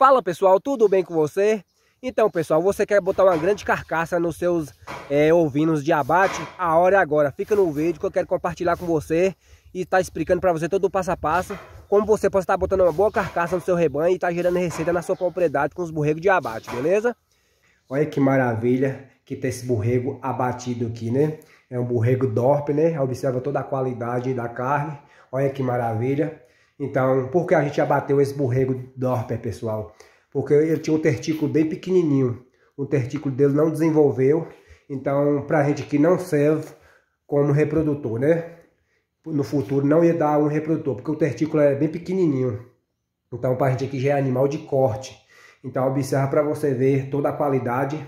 Fala pessoal, tudo bem com você? Então pessoal, você quer botar uma grande carcaça nos seus é, ovinos de abate? A hora é agora, fica no vídeo que eu quero compartilhar com você e estar tá explicando para você todo o passo a passo como você pode estar botando uma boa carcaça no seu rebanho e estar tá gerando receita na sua propriedade com os borregos de abate, beleza? Olha que maravilha que tem esse borrego abatido aqui, né? É um borrego DORP, né? Observa toda a qualidade da carne, olha que maravilha. Então, por que a gente abateu esse borrego Dorper, pessoal? Porque ele tinha um tertículo bem pequenininho. O tertículo dele não desenvolveu. Então, para a gente que não serve como reprodutor, né? No futuro não ia dar um reprodutor, porque o tertículo é bem pequenininho. Então, para a gente aqui já é animal de corte. Então, observa para você ver toda a qualidade.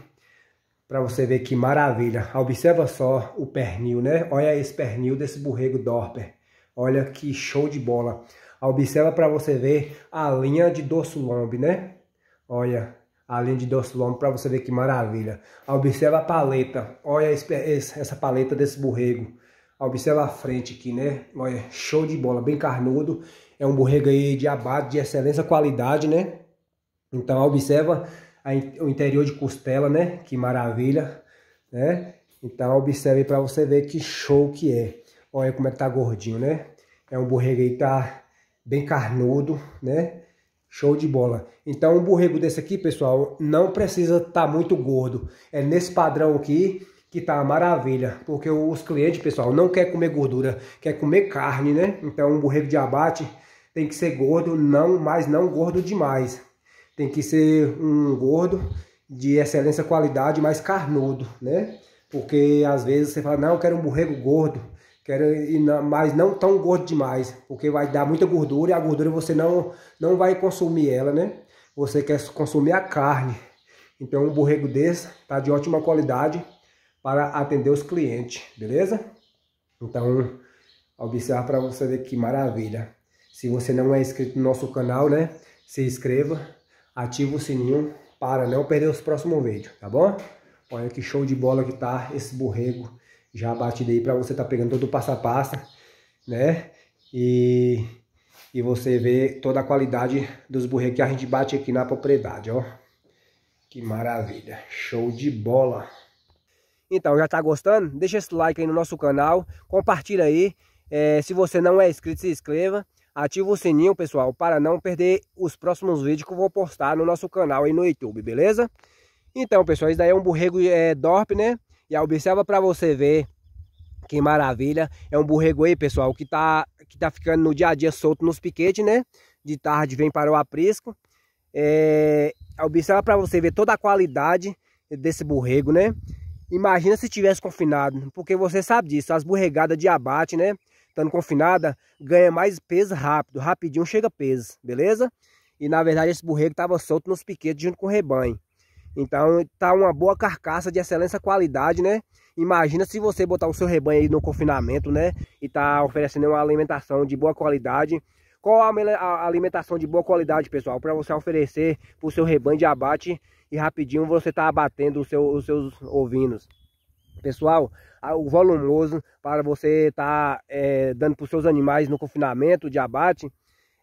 Para você ver que maravilha. Observa só o pernil, né? Olha esse pernil desse borrego Dorper. Olha que show de bola. Observa para você ver a linha de lombo, né? Olha, a linha de lombo para você ver que maravilha. Observa a paleta. Olha essa paleta desse borrego. Observa a frente aqui, né? Olha, show de bola, bem carnudo. É um borrego aí de abate de excelência qualidade, né? Então, observa a, o interior de costela, né? Que maravilha, né? Então, observe para você ver que show que é. Olha como é que tá gordinho, né? É um borrego aí que tá bem carnudo, né? Show de bola. Então, um borrego desse aqui, pessoal, não precisa estar tá muito gordo. É nesse padrão aqui que tá a maravilha, porque os clientes, pessoal, não quer comer gordura, quer comer carne, né? Então, um borrego de abate tem que ser gordo, não, mas não gordo demais. Tem que ser um gordo de excelência qualidade, mas carnudo, né? Porque às vezes você fala, não, eu quero um borrego gordo. Quero ir mas não tão gordo demais, porque vai dar muita gordura e a gordura você não, não vai consumir ela, né? Você quer consumir a carne. Então um borrego desse tá de ótima qualidade para atender os clientes, beleza? Então, observar para você ver que maravilha. Se você não é inscrito no nosso canal, né? Se inscreva, ativa o sininho para não perder os próximos vídeos, tá bom? Olha que show de bola que tá esse borrego já a batida aí para você tá pegando todo o passo a passo, né? E, e você vê toda a qualidade dos burreiros que a gente bate aqui na propriedade, ó. Que maravilha, show de bola! Então, já tá gostando? Deixa esse like aí no nosso canal, compartilha aí. É, se você não é inscrito, se inscreva. Ativa o sininho, pessoal, para não perder os próximos vídeos que eu vou postar no nosso canal aí no YouTube, beleza? Então, pessoal, isso daí é um borrego é, DORP, né? E observa para você ver que maravilha. É um borrego aí, pessoal, que tá, que tá ficando no dia a dia solto nos piquetes, né? De tarde vem para o aprisco. É, observa para você ver toda a qualidade desse borrego, né? Imagina se tivesse confinado, porque você sabe disso, as borregadas de abate, né? Estando confinada, ganha mais peso rápido, rapidinho chega peso, beleza? E na verdade esse borrego estava solto nos piquetes junto com o rebanho. Então tá uma boa carcaça de excelência qualidade, né? Imagina se você botar o seu rebanho aí no confinamento, né? E tá oferecendo uma alimentação de boa qualidade. Qual a alimentação de boa qualidade, pessoal? Para você oferecer para o seu rebanho de abate e rapidinho você tá abatendo seu, os seus ovinos. Pessoal, o volumoso para você estar tá, é, dando para os seus animais no confinamento de abate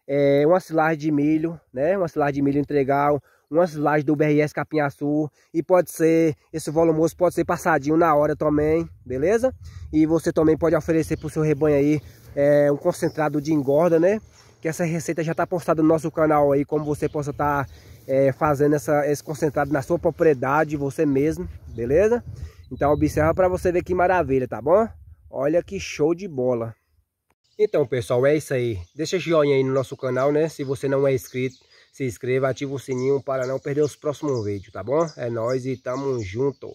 é uma silagem de milho, né? Uma silagem de milho integral, umas lajes do BRS Capinhaçu e pode ser, esse volumoso pode ser passadinho na hora também, beleza? E você também pode oferecer para o seu rebanho aí é, um concentrado de engorda, né? Que essa receita já está postada no nosso canal aí, como você possa estar tá, é, fazendo essa, esse concentrado na sua propriedade, você mesmo, beleza? Então observa para você ver que maravilha, tá bom? Olha que show de bola! Então pessoal, é isso aí. Deixa joinha aí no nosso canal, né? Se você não é inscrito se inscreva, ative o sininho para não perder os próximos vídeos, tá bom? É nóis e tamo junto!